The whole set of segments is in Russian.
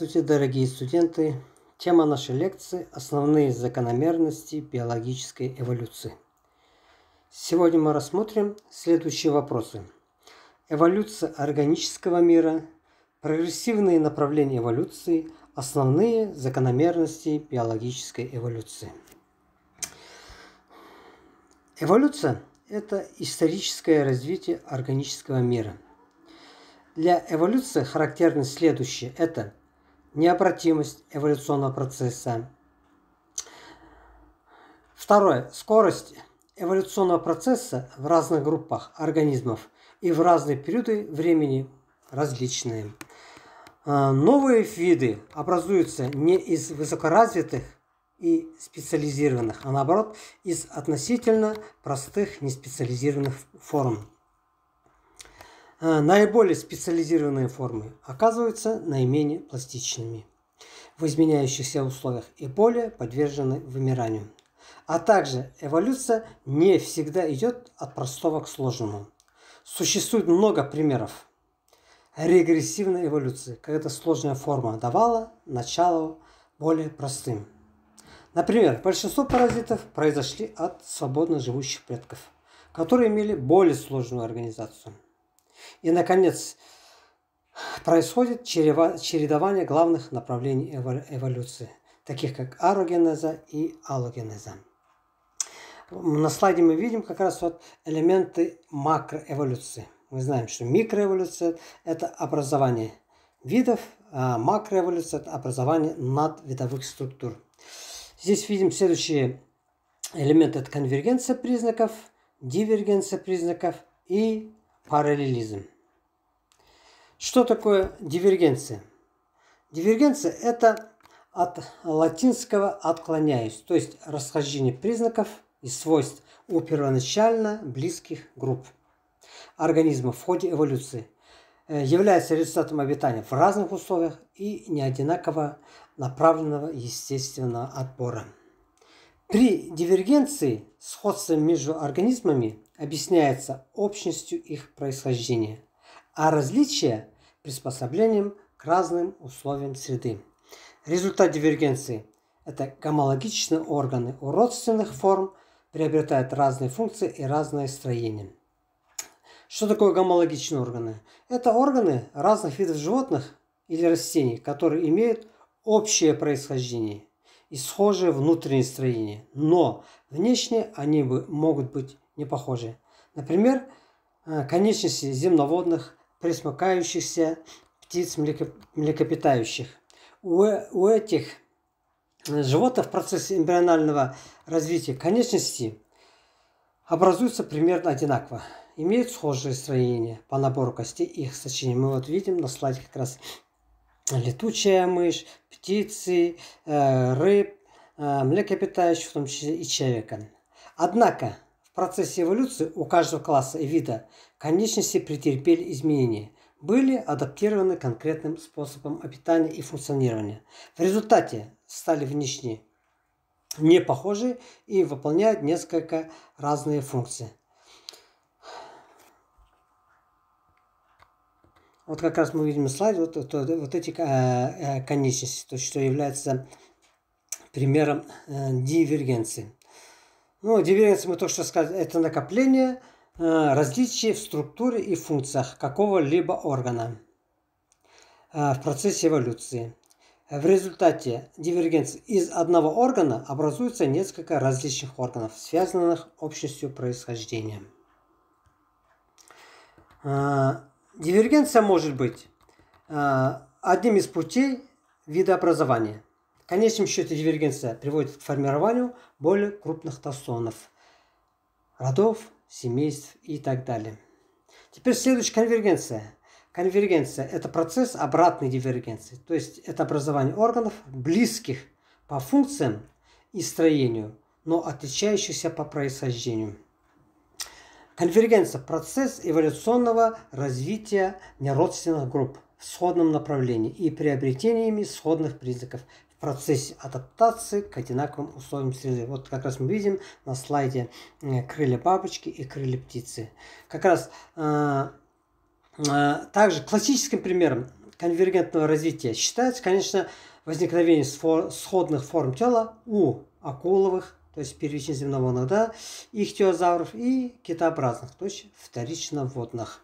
Здравствуйте, дорогие студенты! Тема нашей лекции – основные закономерности биологической эволюции. Сегодня мы рассмотрим следующие вопросы. Эволюция органического мира, прогрессивные направления эволюции, основные закономерности биологической эволюции. Эволюция – это историческое развитие органического мира. Для эволюции характерны следующие – это – необратимость эволюционного процесса. Второе. Скорость эволюционного процесса в разных группах организмов и в разные периоды времени различные. А, новые виды образуются не из высокоразвитых и специализированных, а наоборот из относительно простых неспециализированных форм. А, наиболее специализированные формы оказываются наименее пластичными в изменяющихся условиях и более подвержены вымиранию. А также эволюция не всегда идет от простого к сложному. Существует много примеров регрессивной эволюции, когда сложная форма давала начало более простым. Например, большинство паразитов произошли от свободно живущих предков, которые имели более сложную организацию – и, наконец, происходит чередование главных направлений эволюции, таких как арогенеза и алогенеза. На слайде мы видим как раз вот элементы макроэволюции. Мы знаем, что микроэволюция – это образование видов, а макроэволюция – это образование надвидовых структур. Здесь видим следующие элементы – это конвергенция признаков, дивергенция признаков и параллелизм. Что такое дивергенция? Дивергенция – это от латинского «отклоняюсь», то есть расхождение признаков и свойств у первоначально близких групп организма в ходе эволюции, э, является результатом обитания в разных условиях и неодинаково направленного естественного отбора. При дивергенции сходство между организмами объясняется общностью их происхождения, а различие – приспособлением к разным условиям среды. Результат дивергенции – это гомологичные органы у родственных форм приобретают разные функции и разное строение. Что такое гомологичные органы? Это органы разных видов животных или растений, которые имеют общее происхождение и схожее внутреннее строение, но внешне они могут быть не похожи. Например, э, конечности земноводных, пресмыкающихся птиц, млекопитающих. У, у этих э, животных в процессе эмбрионального развития конечности образуются примерно одинаково. Имеют схожие строения по набору костей их сочинений. Мы вот видим на слайде как раз летучая мышь, птицы, э, рыб, млекопитающих, в том числе и человека. Однако процессе эволюции у каждого класса и вида конечности претерпели изменения, были адаптированы конкретным способом обитания и функционирования. В результате стали внешне не похожи и выполняют несколько разные функции. Вот как раз мы видим слайд, вот, вот, вот эти э, э конечности, то, что является примером э, дивергенции. Ну, дивергенс мы то, что сказали, это накопление э, различий в структуре и функциях какого-либо органа э, в процессе эволюции. В результате дивергенции из одного органа образуется несколько различных органов, связанных общностью происхождения. Э, дивергенция может быть э, одним из путей видообразования – в конечном счете дивергенция приводит к формированию более крупных тассонов, родов, семейств и так далее. Теперь следующая конвергенция. Конвергенция – это процесс обратной дивергенции, то есть это образование органов, близких по функциям и строению, но отличающихся по происхождению. Конвергенция – процесс эволюционного развития неродственных групп в сходном направлении и приобретениями сходных признаков, в процессе адаптации к одинаковым условиям среды. Вот как раз мы видим на слайде э, крылья бабочки и крылья птицы. Как раз э, э, также классическим примером конвергентного развития считается, конечно, возникновение сходных форм тела у акуловых, то есть первично земного нода, ихтиозавров и китообразных, то есть вторично водных.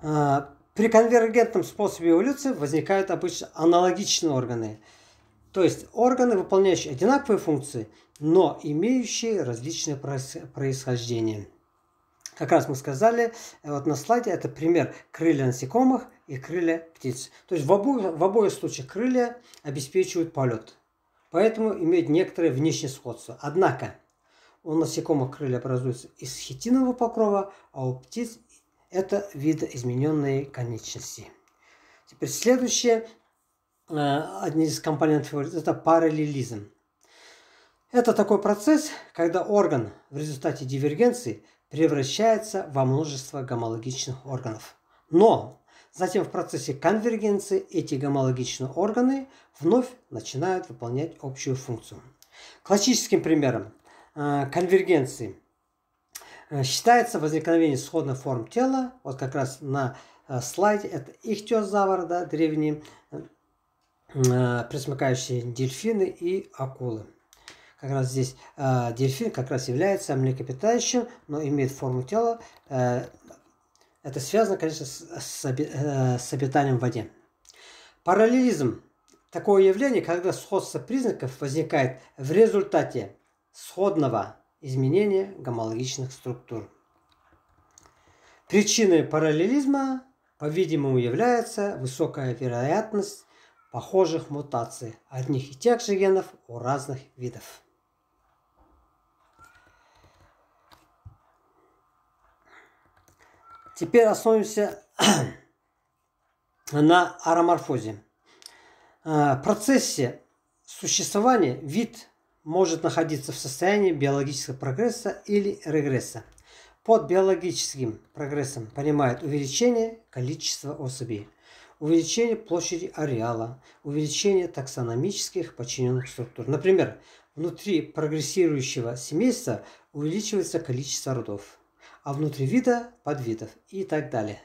Э, при конвергентном способе эволюции возникают обычно аналогичные органы, то есть органы, выполняющие одинаковые функции, но имеющие различные происхождение. Как раз мы сказали, э, вот на слайде это пример крылья насекомых и крылья птиц. То есть в обоих, в обоих случаях крылья обеспечивают полет, поэтому имеют некоторое внешнее сходство. Однако у насекомых крылья образуются из хитинового покрова, а у птиц это видоизмененные конечности. Теперь следующее, э, одни из компонентов, это параллелизм. Это такой процесс, когда орган в результате дивергенции превращается во множество гомологичных органов. Но затем в процессе конвергенции эти гомологичные органы вновь начинают выполнять общую функцию. Классическим примером э, конвергенции Э, считается возникновение сходных форм тела, вот как раз на э, слайде, это ихтиозавр, да, древние э, пресмыкающие дельфины и акулы. Как раз здесь э, дельфин как раз является млекопитающим, но имеет форму тела. Э, это связано, конечно, с, с, э, с обитанием в воде. Параллелизм. Такое явление, когда сходство признаков возникает в результате сходного изменения гомологичных структур. Причиной параллелизма, по-видимому, является высокая вероятность похожих мутаций одних и тех же генов у разных видов. Теперь остановимся на ароморфозе. А, в процессе существования вид может находиться в состоянии биологического прогресса или регресса. Под биологическим прогрессом понимают увеличение количества особей, увеличение площади ареала, увеличение таксономических подчиненных структур. Например, внутри прогрессирующего семейства увеличивается количество родов, а внутри вида – подвидов и так далее.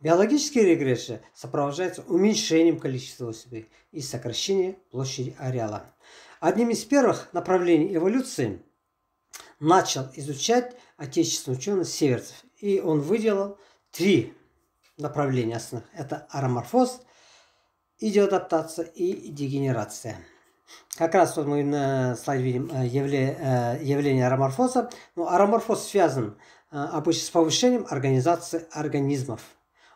Биологические регрессии сопровождаются уменьшением количества особей и сокращением площади ареала. Одним из первых направлений эволюции начал изучать отечественный ученый Северцев. И он выделил три направления основных. Это ароморфоз, идиоадаптация и дегенерация. Как раз вот мы на слайде видим э, э, явление, ароморфоза. Но ароморфоз связан э, обычно с повышением организации организмов.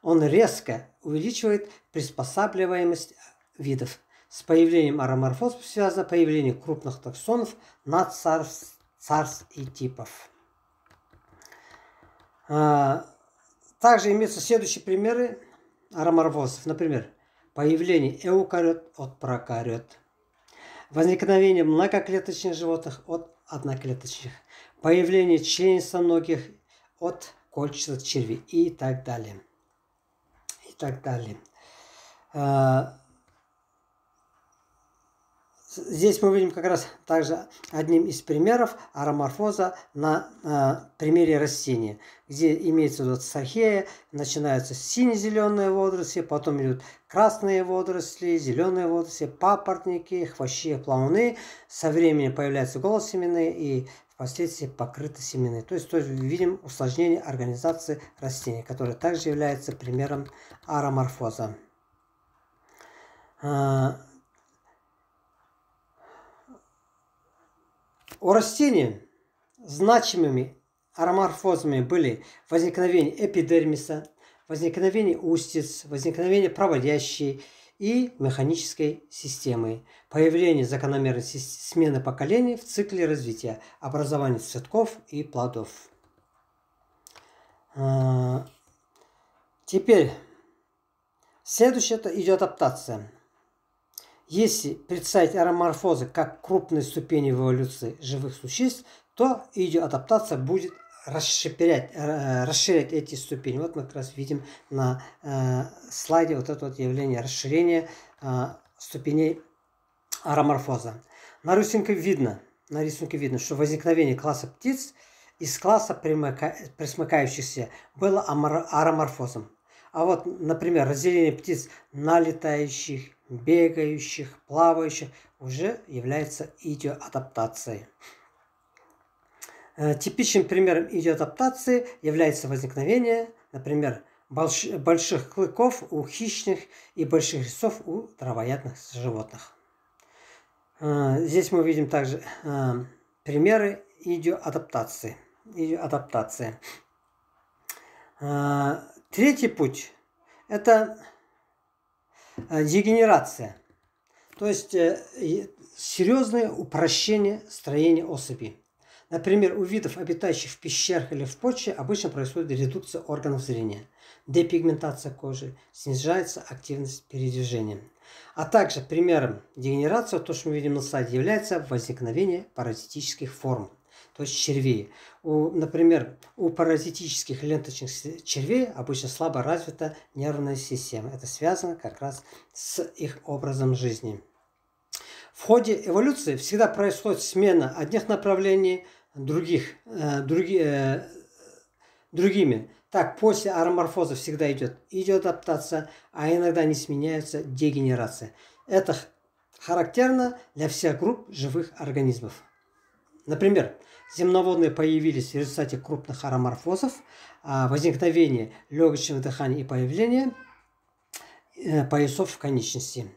Он резко увеличивает приспосабливаемость видов с появлением ароморфоз связано появление крупных таксонов над царств, царств и типов. А, также имеются следующие примеры ароморфозов. Например, появление эукариот от прокариот. Возникновение многоклеточных животных от одноклеточных. Появление членистоногих от кольчатых червей и так далее. И так далее. А, Здесь мы видим как раз также одним из примеров ароморфоза на э, примере растения, где имеется вот сахея, начинаются сине-зеленые водоросли, потом идут красные водоросли, зеленые водоросли, папоротники, хвощи, плавны. Со временем появляются голосеменные и впоследствии покрыты семены. То есть, то есть видим усложнение организации растений, которое также является примером ароморфоза. Э, У растений значимыми ароморфозами были возникновение эпидермиса, возникновение устиц, возникновение проводящей и механической системы, появление закономерности смены поколений в цикле развития, образование цветков и плодов. А, теперь следующее это идет адаптация. Если представить ароморфозы как крупные ступени в эволюции живых существ, то ее адаптация будет расширять, э, расширять эти ступени. Вот мы как раз видим на э, слайде вот это вот явление расширения э, ступеней ароморфоза. На рисунке видно, на рисунке видно, что возникновение класса птиц из класса примыка, присмыкающихся было ароморфозом. А вот, например, разделение птиц на летающих бегающих, плавающих, уже является идиоадаптацией. Э, типичным примером идиоадаптации является возникновение, например, больших клыков у хищных и больших резцов у травоядных животных. Э, здесь мы видим также э, примеры идиоадаптации. идиоадаптации. Третий путь – это Э, дегенерация. То есть э, серьезное упрощение строения особи. Например, у видов, обитающих в пещерах или в почве, обычно происходит редукция органов зрения, депигментация кожи, снижается активность передвижения. А также примером дегенерации, то, что мы видим на слайде, является возникновение паразитических форм – то есть червей. У, например, у паразитических ленточных червей обычно слабо развита нервная система. Это связано как раз с их образом жизни. В ходе эволюции всегда происходит смена одних направлений других, э, други, э, другими. Так, после ароморфоза всегда идет идет адаптация, а иногда не сменяются дегенерации. Это характерно для всех групп живых организмов. Например, земноводные появились в результате крупных ароморфозов, а возникновения легочного дыхания и появления э, поясов в конечности.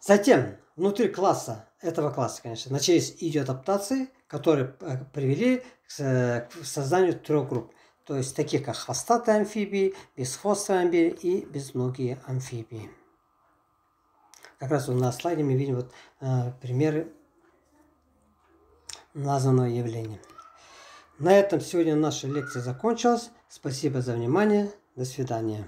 Затем внутри класса, этого класса, конечно, начались идиотаптации, которые э, привели к созданию трех групп. То есть таких как хвостатые амфибии, бесхвостые амфибии и безногие амфибии. Как раз на слайде мы видим вот, э, примеры названного явления. На этом сегодня наша лекция закончилась. Спасибо за внимание. До свидания.